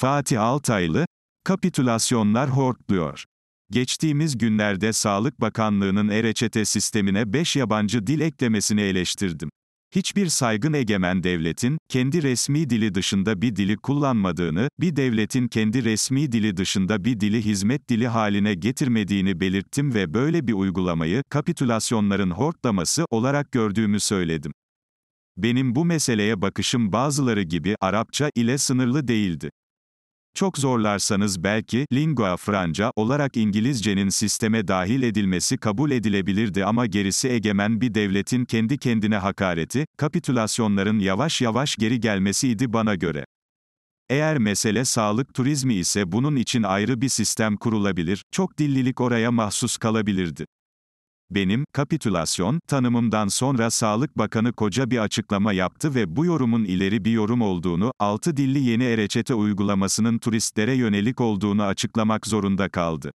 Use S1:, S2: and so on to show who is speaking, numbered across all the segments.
S1: Fatih Altaylı, kapitülasyonlar hortluyor. Geçtiğimiz günlerde Sağlık Bakanlığı'nın e-reçete sistemine 5 yabancı dil eklemesini eleştirdim. Hiçbir saygın egemen devletin, kendi resmi dili dışında bir dili kullanmadığını, bir devletin kendi resmi dili dışında bir dili hizmet dili haline getirmediğini belirttim ve böyle bir uygulamayı, kapitülasyonların hortlaması olarak gördüğümü söyledim. Benim bu meseleye bakışım bazıları gibi Arapça ile sınırlı değildi. Çok zorlarsanız belki, lingua franca olarak İngilizcenin sisteme dahil edilmesi kabul edilebilirdi ama gerisi egemen bir devletin kendi kendine hakareti, kapitülasyonların yavaş yavaş geri gelmesiydi bana göre. Eğer mesele sağlık turizmi ise bunun için ayrı bir sistem kurulabilir, çok dillilik oraya mahsus kalabilirdi. Benim, kapitülasyon, tanımımdan sonra Sağlık Bakanı koca bir açıklama yaptı ve bu yorumun ileri bir yorum olduğunu, altı dilli yeni e uygulamasının turistlere yönelik olduğunu açıklamak zorunda kaldı.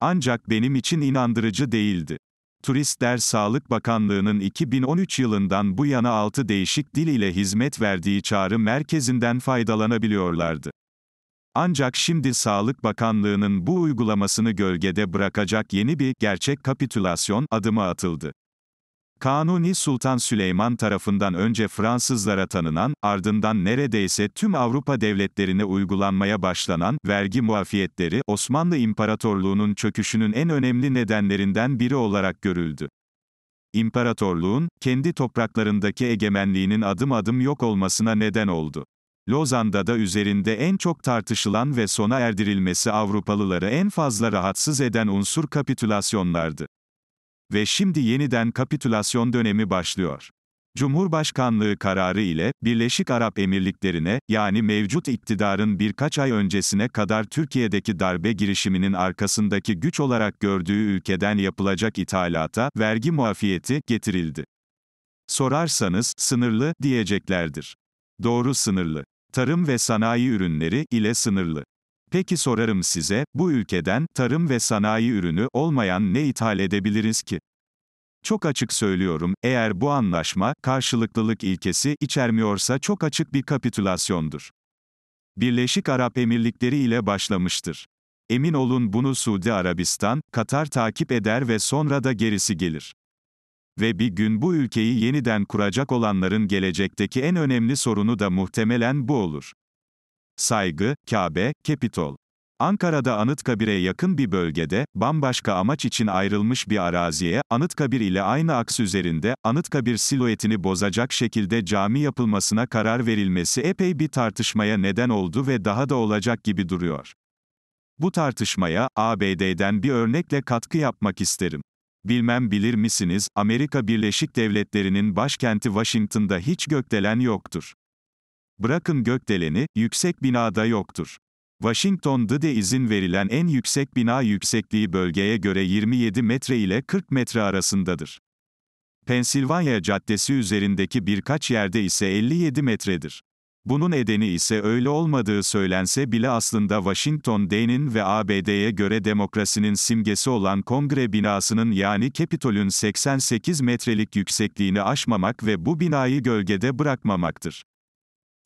S1: Ancak benim için inandırıcı değildi. Turistler Sağlık Bakanlığı'nın 2013 yılından bu yana altı değişik dil ile hizmet verdiği çağrı merkezinden faydalanabiliyorlardı. Ancak şimdi Sağlık Bakanlığı'nın bu uygulamasını gölgede bırakacak yeni bir gerçek kapitülasyon adımı atıldı. Kanuni Sultan Süleyman tarafından önce Fransızlara tanınan, ardından neredeyse tüm Avrupa devletlerine uygulanmaya başlanan vergi muafiyetleri Osmanlı İmparatorluğu'nun çöküşünün en önemli nedenlerinden biri olarak görüldü. İmparatorluğun kendi topraklarındaki egemenliğinin adım adım yok olmasına neden oldu. Lozan'da da üzerinde en çok tartışılan ve sona erdirilmesi Avrupalıları en fazla rahatsız eden unsur kapitülasyonlardı. Ve şimdi yeniden kapitülasyon dönemi başlıyor. Cumhurbaşkanlığı kararı ile, Birleşik Arap Emirlikleri'ne, yani mevcut iktidarın birkaç ay öncesine kadar Türkiye'deki darbe girişiminin arkasındaki güç olarak gördüğü ülkeden yapılacak ithalata, vergi muafiyeti, getirildi. Sorarsanız, sınırlı, diyeceklerdir. Doğru sınırlı tarım ve sanayi ürünleri ile sınırlı. Peki sorarım size, bu ülkeden tarım ve sanayi ürünü olmayan ne ithal edebiliriz ki? Çok açık söylüyorum, eğer bu anlaşma karşılıklılık ilkesi içermiyorsa çok açık bir kapitülasyondur. Birleşik Arap Emirlikleri ile başlamıştır. Emin olun bunu Suudi Arabistan, Katar takip eder ve sonra da gerisi gelir ve bir gün bu ülkeyi yeniden kuracak olanların gelecekteki en önemli sorunu da muhtemelen bu olur. Saygı, Kabe, Kepitol. Ankara'da Anıtkabir'e yakın bir bölgede, bambaşka amaç için ayrılmış bir araziye, Anıtkabir ile aynı aks üzerinde, Anıtkabir siluetini bozacak şekilde cami yapılmasına karar verilmesi epey bir tartışmaya neden oldu ve daha da olacak gibi duruyor. Bu tartışmaya, ABD'den bir örnekle katkı yapmak isterim. Bilmem bilir misiniz, Amerika Birleşik Devletleri'nin başkenti Washington'da hiç gökdelen yoktur. Bırakın gökdeleni, yüksek binada yoktur. Washington'da de izin verilen en yüksek bina yüksekliği bölgeye göre 27 metre ile 40 metre arasındadır. Pensilvanya Caddesi üzerindeki birkaç yerde ise 57 metredir. Bunun nedeni ise öyle olmadığı söylense bile aslında Washington Day'nin ve ABD'ye göre demokrasinin simgesi olan kongre binasının yani Capitol'ün 88 metrelik yüksekliğini aşmamak ve bu binayı gölgede bırakmamaktır.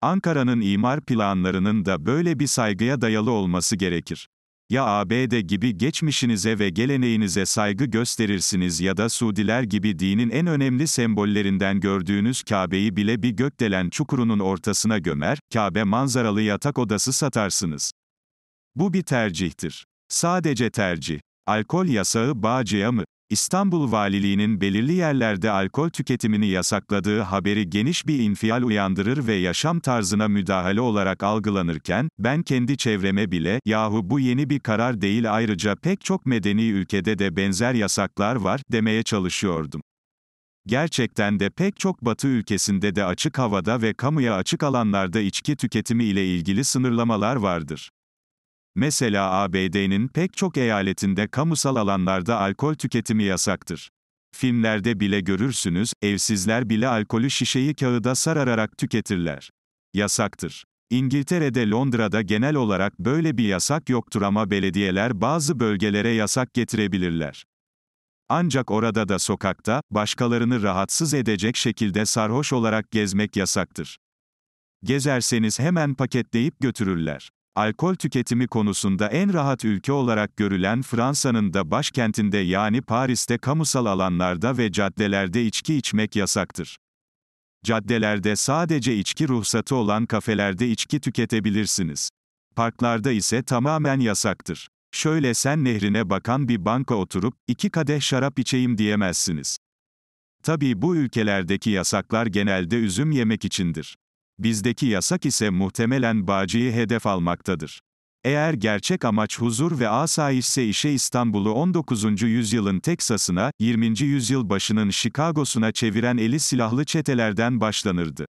S1: Ankara'nın imar planlarının da böyle bir saygıya dayalı olması gerekir. Ya ABD gibi geçmişinize ve geleneğinize saygı gösterirsiniz ya da Suudiler gibi dinin en önemli sembollerinden gördüğünüz Kabe'yi bile bir gökdelen çukurunun ortasına gömer, Kabe manzaralı yatak odası satarsınız. Bu bir tercihtir. Sadece tercih. Alkol yasağı bağcıya mı? İstanbul Valiliği'nin belirli yerlerde alkol tüketimini yasakladığı haberi geniş bir infial uyandırır ve yaşam tarzına müdahale olarak algılanırken, ben kendi çevreme bile, yahu bu yeni bir karar değil ayrıca pek çok medeni ülkede de benzer yasaklar var, demeye çalışıyordum. Gerçekten de pek çok batı ülkesinde de açık havada ve kamuya açık alanlarda içki tüketimi ile ilgili sınırlamalar vardır. Mesela ABD'nin pek çok eyaletinde kamusal alanlarda alkol tüketimi yasaktır. Filmlerde bile görürsünüz, evsizler bile alkolü şişeyi kağıda sarararak tüketirler. Yasaktır. İngiltere'de Londra'da genel olarak böyle bir yasak yoktur ama belediyeler bazı bölgelere yasak getirebilirler. Ancak orada da sokakta, başkalarını rahatsız edecek şekilde sarhoş olarak gezmek yasaktır. Gezerseniz hemen paketleyip götürürler alkol tüketimi konusunda en rahat ülke olarak görülen Fransa'nın da başkentinde yani Paris'te kamusal alanlarda ve caddelerde içki içmek yasaktır. Caddelerde sadece içki ruhsatı olan kafelerde içki tüketebilirsiniz. Parklarda ise tamamen yasaktır. Şöyle sen nehrine bakan bir banka oturup, iki kadeh şarap içeyim diyemezsiniz. Tabii bu ülkelerdeki yasaklar genelde üzüm yemek içindir bizdeki yasak ise muhtemelen Bağcı'yı hedef almaktadır. Eğer gerçek amaç huzur ve asayişse işe İstanbul'u 19. yüzyılın Teksas'ına, 20. yüzyıl başının Chicago'suna çeviren eli silahlı çetelerden başlanırdı.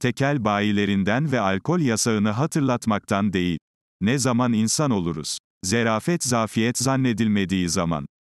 S1: Tekel bayilerinden ve alkol yasağını hatırlatmaktan değil. Ne zaman insan oluruz? Zerafet zafiyet zannedilmediği zaman.